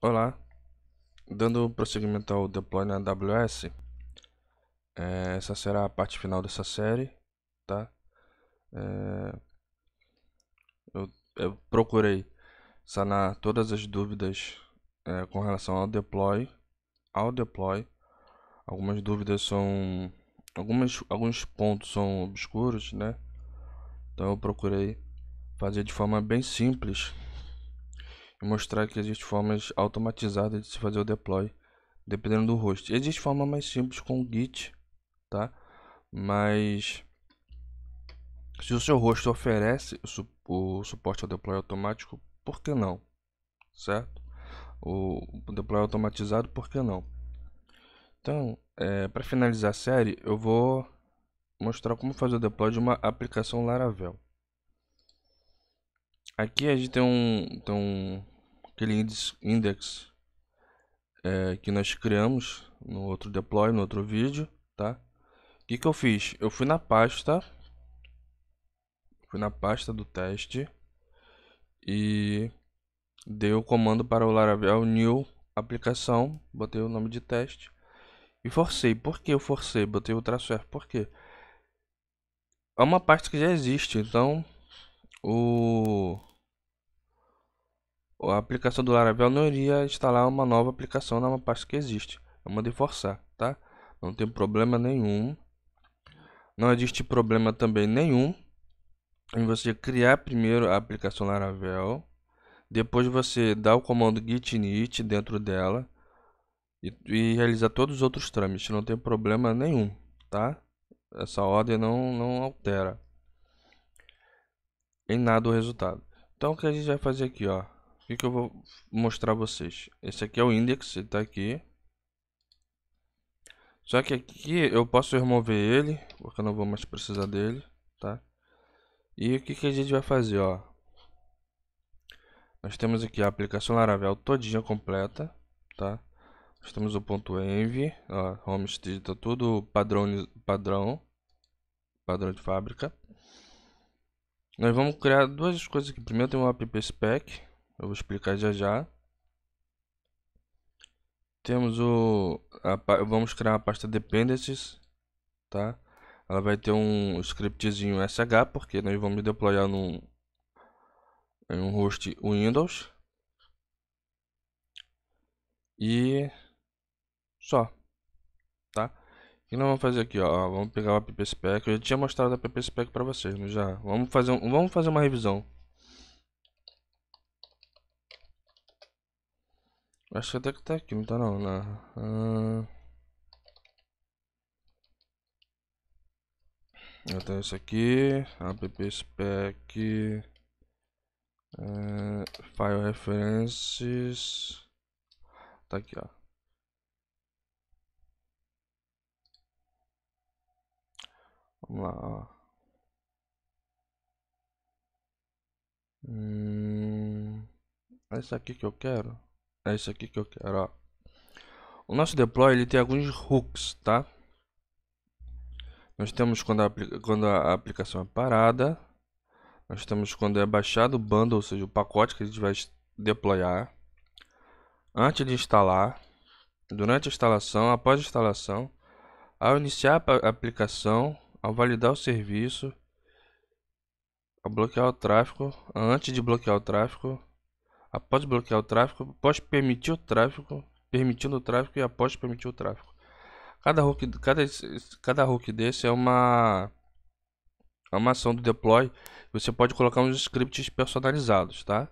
Olá, dando prosseguimento ao deploy na AWS, é, essa será a parte final dessa série, tá? É, eu, eu, procurei sanar todas as dúvidas é, com relação ao deploy, ao deploy. Algumas dúvidas são, algumas, alguns pontos são obscuros, né? Então eu procurei fazer de forma bem simples e mostrar que existem formas automatizadas de se fazer o deploy, dependendo do host. Existe forma mais simples com o Git, tá? Mas se o seu host oferece o, suporte ao deploy automático, por que não? Certo? O, deploy automatizado, por que não? Então, é, para finalizar a série, eu vou mostrar como fazer o deploy de uma aplicação Laravel. Aqui a gente tem um, tem um aquele index, é, que nós criamos no outro deploy, no outro vídeo, tá? O que, que eu fiz? Eu fui na pasta, fui na pasta do teste e dei o comando para o Laravel new aplicação, botei o nome de teste e forcei. Por que eu forcei? Botei o traço R, por quê? É uma pasta que já existe, então o a aplicação do Laravel não iria instalar uma nova aplicação na pasta que existe. Eu mandei forçar, tá? Não tem problema nenhum. Não existe problema também nenhum em você criar primeiro a aplicação Laravel. Depois você dá o comando git init dentro dela e, e realizar todos os outros trâmites. Não tem problema nenhum, tá? Essa ordem não, não altera em nada o resultado. Então o que a gente vai fazer aqui, ó que, é que eu vou mostrar a vocês? Esse aqui é o index, ele tá aqui. Só que aqui eu posso remover ele, porque eu não vou mais precisar dele, tá? E o que, que a gente vai fazer, ó? Nós temos aqui a aplicação Laravel todinha completa, tá? Nós temos o ponto .env, ó, homestead está tudo padrão, padrão, padrão de fábrica. Nós vamos criar duas coisas aqui. Primeiro tem o app spec, eu vou explicar já já. Temos o... A, vamos criar a pasta dependencies, tá? Ela vai ter um scriptzinho SH, porque nós vamos deployar num, em um host Windows. E... Só, tá? O que nós vamos fazer aqui, ó? Vamos pegar o app spec. Eu já tinha mostrado a app spec para vocês, mas já? Vamos fazer, um, vamos fazer uma revisão. Acho que até que tá aqui, não tá não, né? Ah... Eu tenho isso aqui, app-spec, é, file references, tá aqui, ó. Vamos lá, ó. Hum, é isso aqui que eu quero. É isso aqui que eu quero, ó. O nosso deploy ele tem alguns hooks, tá? Nós temos quando a, quando a aplicação é parada. Nós temos quando é baixado o bundle, ou seja, o pacote que a gente vai deployar. Antes de instalar. Durante a instalação, após a instalação. Ao iniciar a aplicação, ao validar o serviço, ao bloquear o tráfego, antes de bloquear o tráfego, após ah, bloquear o tráfego, após permitir o tráfego, permitindo o tráfego e após permitir o tráfego. Cada hook, cada, cada hook desse é uma, é uma ação do deploy. Você pode colocar uns scripts personalizados, tá?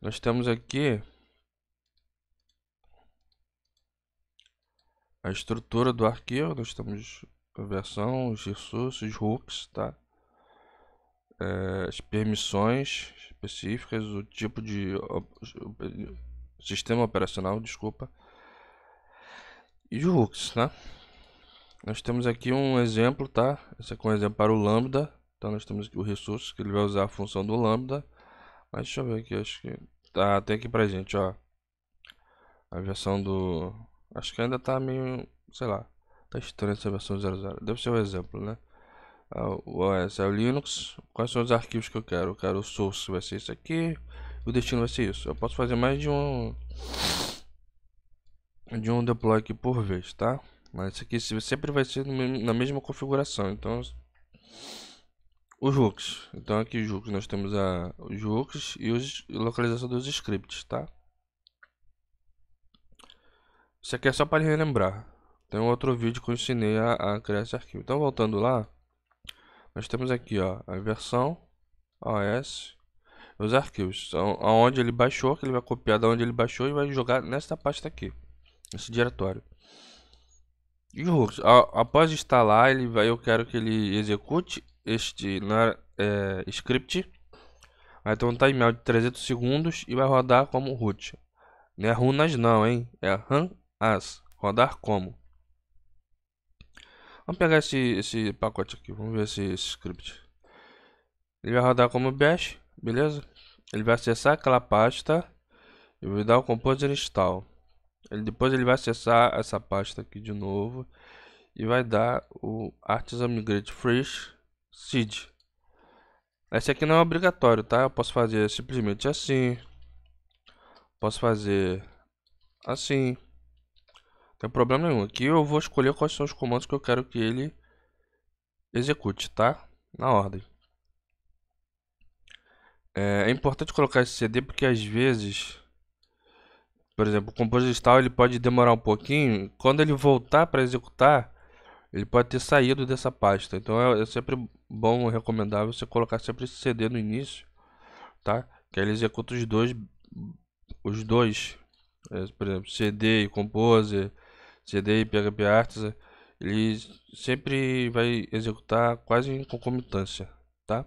Nós temos aqui a estrutura do arquivo. Nós temos a versão, os recursos, os hooks, tá? é, as permissões específicas, o tipo de o, o, sistema operacional, desculpa, e o hooks, né? Nós temos aqui um exemplo, tá? Esse aqui é um exemplo para o lambda. Então nós temos aqui o resource que ele vai usar a função do lambda. Mas deixa eu ver aqui, acho que tá até aqui pra gente, ó. A versão do acho que ainda tá meio, sei lá, tá estranha essa versão 00. Deve ser o um exemplo, né? Ah, o OS é o Linux. Quais são os arquivos que eu quero? Eu quero o source, vai ser isso aqui. O destino vai ser isso. Eu posso fazer mais de um de um deploy aqui por vez, tá? Mas isso aqui sempre vai ser na mesma configuração. Então os hooks. Então aqui os hooks nós temos a os hooks e os localização dos scripts, tá? Isso aqui é só para relembrar. Tem um outro vídeo que eu ensinei a, a criar esse arquivo. Então voltando lá, nós temos aqui, ó, a versão OS, os arquivos, então, aonde ele baixou, que ele vai copiar da onde ele baixou e vai jogar nesta pasta aqui, nesse diretório. E o Rux, após instalar, ele vai, eu quero que ele execute este na, é, script. Vai ter um timeout de 300 segundos e vai rodar como root. Não é runas não, hein? É run as. Rodar como. Vamos pegar esse, esse pacote aqui, vamos ver esse, esse script. Ele vai rodar como bash, beleza? Ele vai acessar aquela pasta e vai dar o composer install. Ele, depois ele vai acessar essa pasta aqui de novo e vai dar o Artisan Migrate Fresh Seed. Esse aqui não é obrigatório, tá? Eu posso fazer simplesmente assim. Posso fazer assim. Tem problema nenhum. Aqui eu vou escolher quais são os comandos que eu quero que ele execute, tá? Na ordem. É, é importante colocar esse CD porque às vezes... Por exemplo, o composer digital ele pode demorar um pouquinho. Quando ele voltar para executar, ele pode ter saído dessa pasta. Então é, é sempre bom, recomendável você colocar sempre esse CD no início, tá? Que ele executa os dois, os dois, é, por exemplo, CD e Composer, CD e PHP Artisan, ele sempre vai executar quase em concomitância, tá?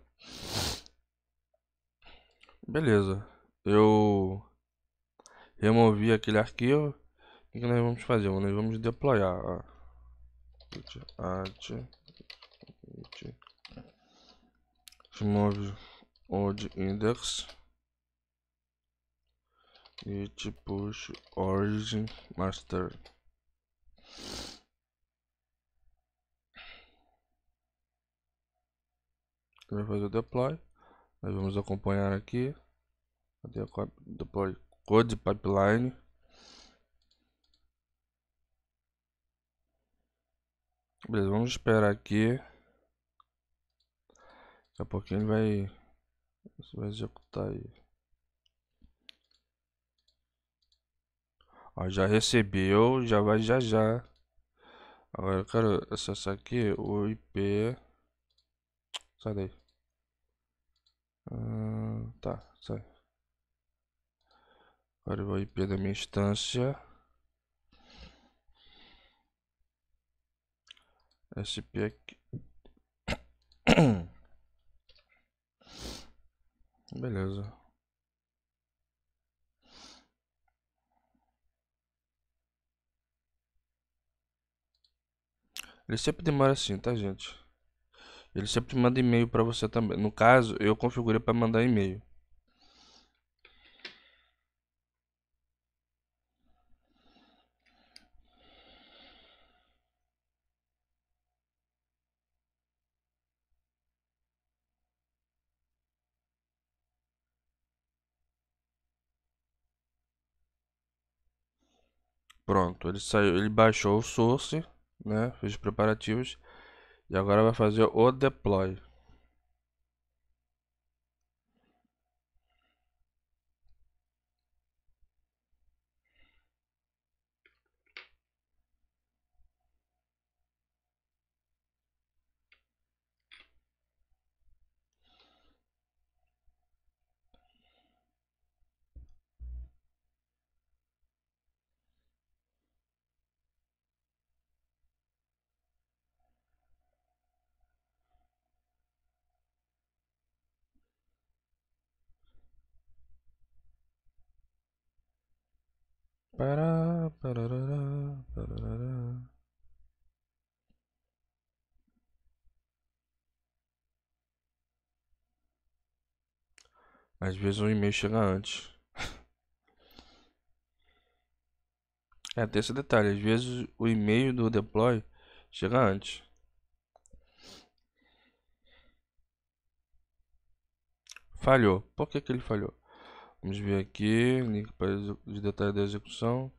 Beleza, eu removi aquele arquivo. O que nós vamos fazer? Nós vamos deployar. Remove old index e push origin master vai fazer o deploy. Nós vamos acompanhar aqui. Cadê a deploy code pipeline? Beleza, vamos esperar aqui. Daqui a pouquinho ele vai, vai executar aí. Ó, já recebeu, já vai já já. Agora eu quero acessar aqui o IP. Sai daí. Hum, tá, sai. Agora eu vou IP da minha instância. SP aqui. Beleza. Ele sempre demora assim, tá, gente? Ele sempre manda e-mail para você também. No caso, eu configurei para mandar e-mail. Pronto, ele saiu, ele baixou o source né? Fez os preparativos e agora vai fazer o deploy. Pará, parará, parará. Às vezes o e-mail chega antes. É, tem esse detalhe. Às vezes o e-mail do deploy chega antes. Falhou. Por que, que ele falhou? Vamos ver aqui, link para os detalhes da execução.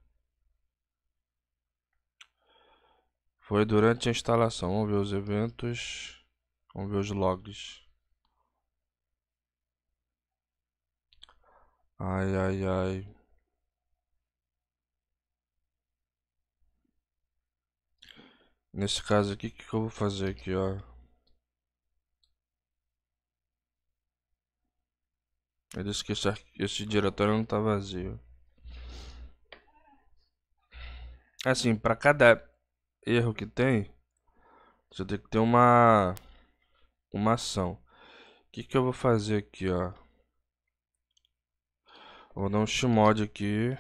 Foi durante a instalação. Vamos ver os eventos. Vamos ver os logs. Ai, ai, ai. Nesse caso aqui, o que, que eu vou fazer aqui, ó? Eu disse que esse, esse diretório não tá vazio. Assim, para cada erro que tem, você tem que ter uma uma ação. O que que eu vou fazer aqui, ó? Vou dar um chmod aqui.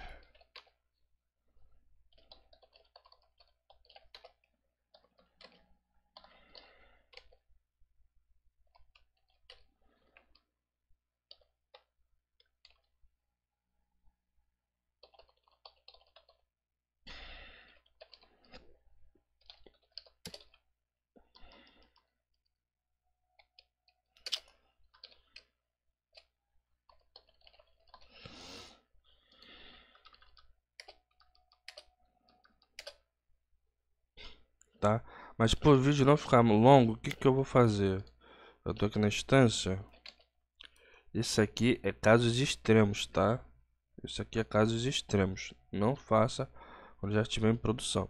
Tá? Mas por vídeo não ficar longo, o que, que eu vou fazer? Eu tô aqui na instância. Isso aqui é casos extremos, tá? Isso aqui é casos extremos. Não faça quando já estiver em produção.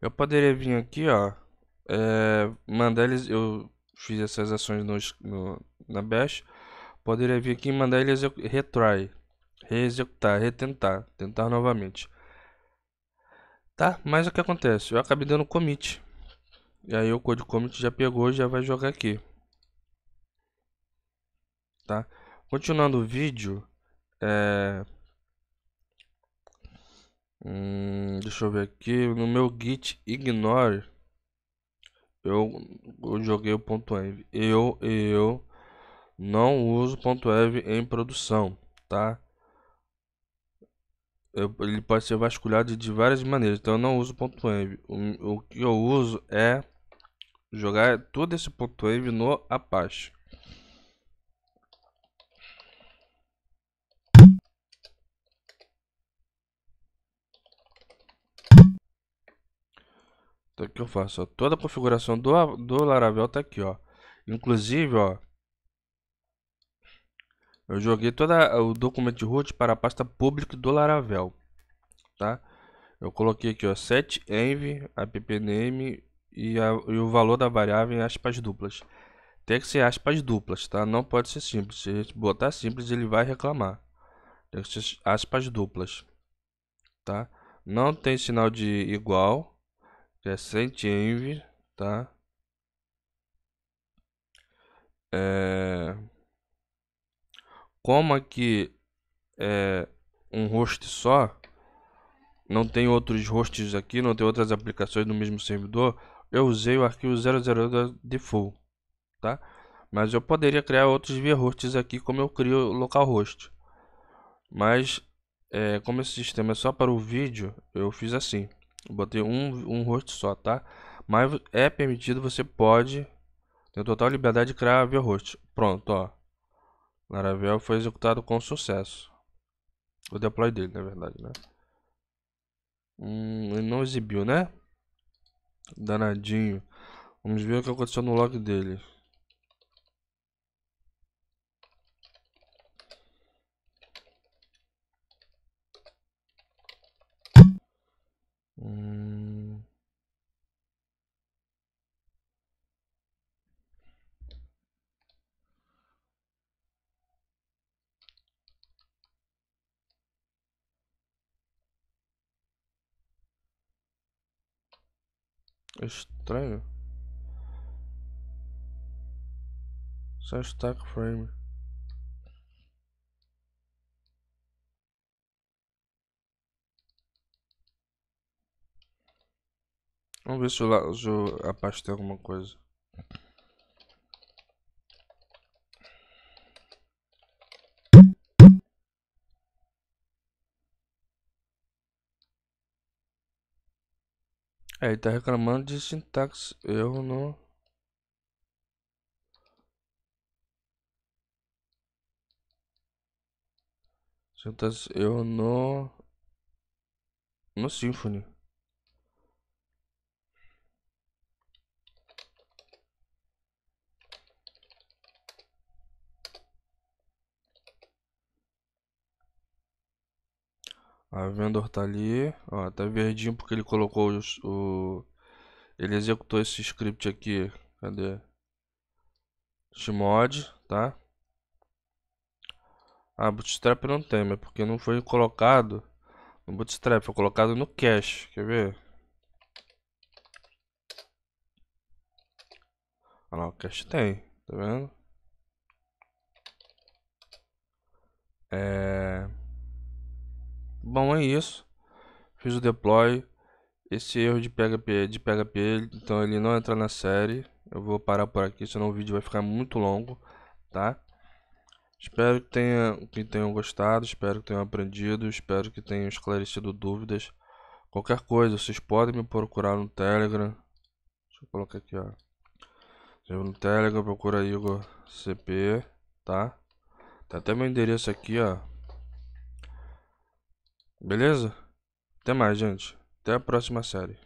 Eu poderia vir aqui, ó. É, mandar eles. Eu fiz essas ações no, no, na Bash. Poderia vir aqui e mandar ele retry. Reexecutar, retentar. Tentar novamente. Tá? Mas o que acontece? Eu acabei dando commit. E aí o code commit já pegou e já vai jogar aqui. Tá? Continuando o vídeo. É... Hum, deixa eu ver aqui. No meu git ignore, eu, eu joguei o ponto .env. Eu, eu não uso ponto .env em produção, tá? Eu, ele pode ser vasculhado de várias maneiras, então eu não uso ponto .env. O, o que eu uso é jogar todo esse ponto .env no Apache. Tá o que eu faço? Ó, toda a configuração do, do Laravel tá aqui, ó. Inclusive, ó. Eu joguei todo o documento de root para a pasta pública do Laravel, tá? Eu coloquei aqui, ó, set env, appname e, a, e o valor da variável em aspas duplas. Tem que ser aspas duplas, tá? Não pode ser simples. Se a gente botar simples, ele vai reclamar. Tem que ser aspas duplas, tá? Não tem sinal de igual, Crescent é Envy, tá? É... Como aqui é um host só, não tem outros hosts aqui, não tem outras aplicações no mesmo servidor, eu usei o arquivo 00 da default, tá? Mas eu poderia criar outros hosts aqui como eu crio localhost. Mas é, como esse sistema é só para o vídeo, eu fiz assim botei um, um rosto só, tá? Mas é permitido, você pode ter total liberdade de criar via host. Pronto, ó. Laravel foi executado com sucesso. O deploy dele, na verdade, né? Hum, ele não exibiu, né? Danadinho. Vamos ver o que aconteceu no log dele. Hum. É estranho. Só stack frame. Vamos ver se eu, se eu apastei alguma coisa. É, ele tá reclamando de sintaxe erro no... Sintaxe erro no... No Symfony. A vendor tá ali, ó, tá verdinho porque ele colocou os, o... Ele executou esse script aqui, cadê? Chmod, tá? Ah, Bootstrap não tem, mas porque não foi colocado no Bootstrap, foi colocado no cache, quer ver? Olha lá, o cache tem, tá vendo? É... Bom, é isso. Fiz o deploy. Esse erro de PHP, de PHP, então ele não entra na série. Eu vou parar por aqui, senão o vídeo vai ficar muito longo, tá? Espero que, tenha, que tenham gostado, espero que tenham aprendido, espero que tenham esclarecido dúvidas. Qualquer coisa, vocês podem me procurar no Telegram. Deixa eu colocar aqui, ó. No Telegram, procura Igor CP, tá? Tá até meu endereço aqui, ó. Beleza? Até mais, gente. Até a próxima série.